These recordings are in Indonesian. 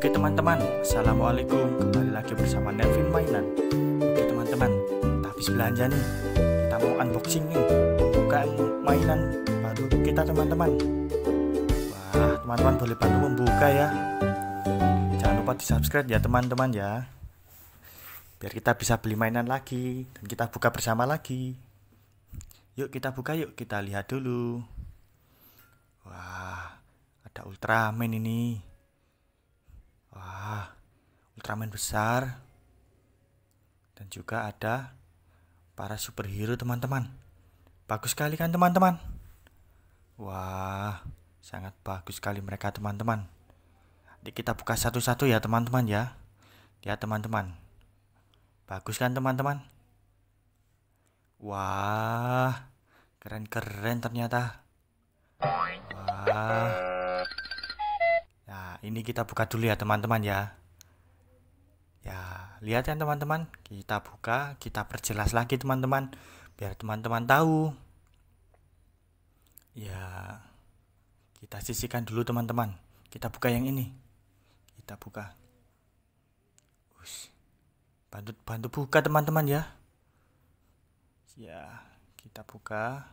Oke teman-teman, Assalamualaikum Kembali lagi bersama Nevin Mainan Oke teman-teman, habis belanja nih Kita mau unboxing nih Pembukaan mainan baru kita teman-teman Wah, teman-teman boleh bantu membuka ya Jangan lupa di subscribe ya teman-teman ya Biar kita bisa beli mainan lagi Dan kita buka bersama lagi Yuk kita buka yuk, kita lihat dulu Wah, ada Ultraman ini Wah, Ultraman besar. Dan juga ada para superhero teman-teman. Bagus sekali kan teman-teman? Wah, sangat bagus sekali mereka teman-teman. Nanti kita buka satu-satu ya teman-teman ya. Ya teman-teman. Bagus kan teman-teman? Wah, keren-keren ternyata. Wah ini kita buka dulu ya teman-teman ya. Ya, lihat ya teman-teman. Kita buka, kita perjelas lagi teman-teman. Biar teman-teman tahu. Ya, kita sisihkan dulu teman-teman. Kita buka yang ini. Kita buka. Bantu, bantu buka teman-teman ya. Ya, kita buka.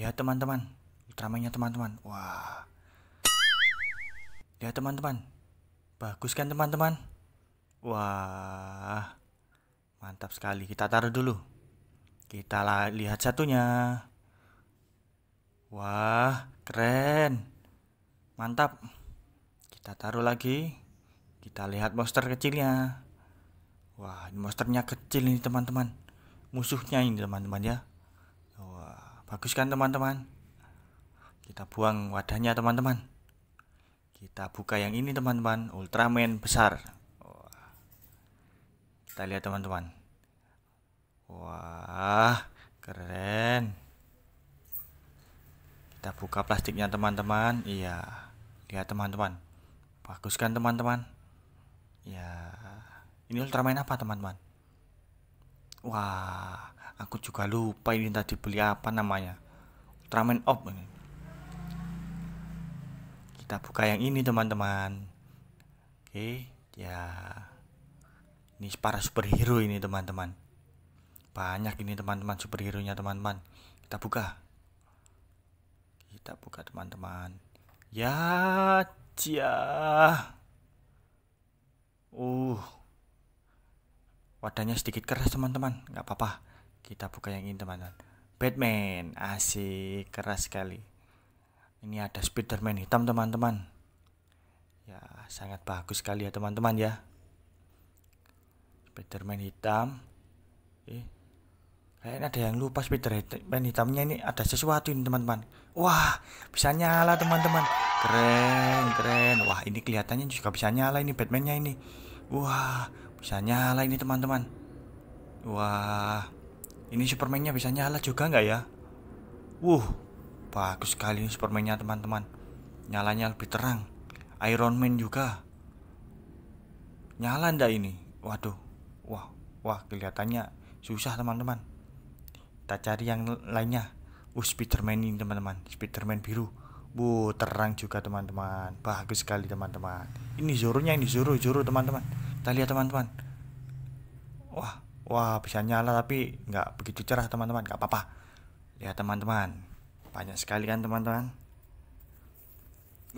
Lihat teman-teman. Ultramannya teman-teman. Wah. Lihat ya, teman-teman. Bagus kan teman-teman? Wah. Mantap sekali. Kita taruh dulu. Kita lihat satunya. Wah, keren. Mantap. Kita taruh lagi. Kita lihat monster kecilnya. Wah, monsternya kecil ini teman-teman. Musuhnya ini teman-teman ya. Wah, bagus kan teman-teman? Kita buang wadahnya teman-teman. Kita buka yang ini teman-teman, Ultraman besar. Kita lihat teman-teman. Wah, keren. Kita buka plastiknya teman-teman. Iya. Lihat teman-teman. Bagus kan teman-teman? Ya. Ini Ultraman apa teman-teman? Wah, aku juga lupa ini tadi beli apa namanya. Ultraman Op ini kita buka yang ini teman-teman oke ya ini para superhero ini teman-teman banyak ini teman-teman superhero nya teman-teman kita buka kita buka teman-teman ya cia uh wadahnya sedikit keras teman-teman nggak apa-apa kita buka yang ini teman-teman Batman asik keras sekali ini ada Spiderman hitam teman-teman ya sangat bagus sekali ya teman-teman ya Spiderman hitam eh kayaknya ada yang lupa Spiderman hitamnya ini ada sesuatu ini teman-teman wah bisa nyala teman-teman keren keren wah ini kelihatannya juga bisa nyala ini Batmannya ini wah bisa nyala ini teman-teman wah ini Supermannya bisa nyala juga nggak ya Wuh, Bagus sekali ini superman teman-teman. Nyalanya lebih terang. Iron Man juga. Nyala ndak ini? Waduh. Wah, wah kelihatannya susah teman-teman. Kita cari yang lainnya. Uh, Spiderman ini teman-teman. Spiderman biru. Bu, terang juga teman-teman. Bagus sekali teman-teman. Ini Zoro-nya ini Zoro, Zoro teman-teman. Kita lihat teman-teman. Wah, wah bisa nyala tapi nggak begitu cerah teman-teman. Nggak apa-apa. Lihat teman-teman banyak sekali kan teman-teman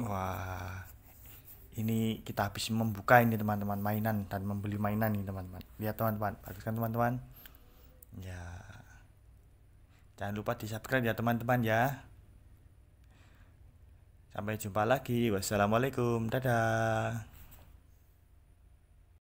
wah ini kita habis membuka ini teman-teman mainan dan membeli mainan ini teman-teman lihat teman-teman bagus kan teman-teman ya jangan lupa di subscribe ya teman-teman ya sampai jumpa lagi wassalamualaikum dadah